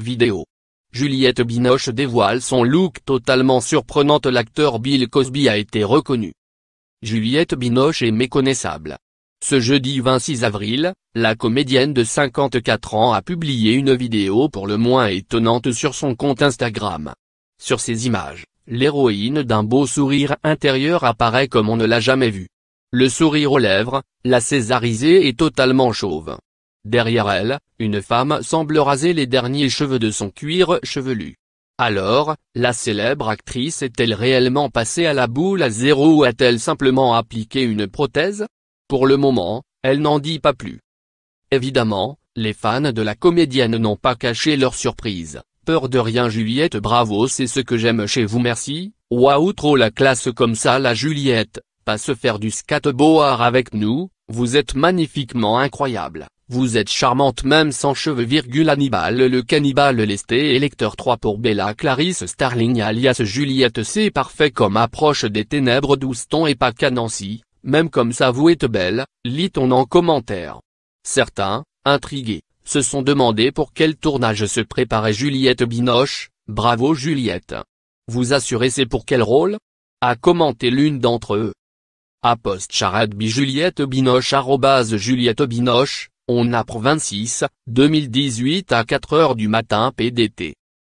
Vidéo. Juliette Binoche dévoile son look totalement surprenante L'acteur Bill Cosby a été reconnu. Juliette Binoche est méconnaissable. Ce jeudi 26 avril, la comédienne de 54 ans a publié une vidéo pour le moins étonnante sur son compte Instagram. Sur ces images, l'héroïne d'un beau sourire intérieur apparaît comme on ne l'a jamais vu. Le sourire aux lèvres, la césarisée est totalement chauve. Derrière elle, une femme semble raser les derniers cheveux de son cuir chevelu. Alors, la célèbre actrice est-elle réellement passée à la boule à zéro ou a-t-elle simplement appliqué une prothèse Pour le moment, elle n'en dit pas plus. Évidemment, les fans de la comédienne n'ont pas caché leur surprise. Peur de rien Juliette bravo c'est ce que j'aime chez vous merci, waouh trop la classe comme ça la Juliette, pas se faire du scatboard avec nous, vous êtes magnifiquement incroyable. Vous êtes charmante même sans cheveux. Hannibal le cannibale lesté électeur 3 pour Bella Clarisse Starling alias Juliette c'est parfait comme approche des ténèbres d'Ouston et pas Nancy, même comme ça vous êtes belle, lit-on en commentaire. Certains, intrigués, se sont demandé pour quel tournage se préparait Juliette Binoche, bravo Juliette. Vous assurez c'est pour quel rôle a commenté l'une d'entre eux. Apost Juliette Binoche Juliette Binoche, on apprend 26, 2018 à 4 heures du matin PDT.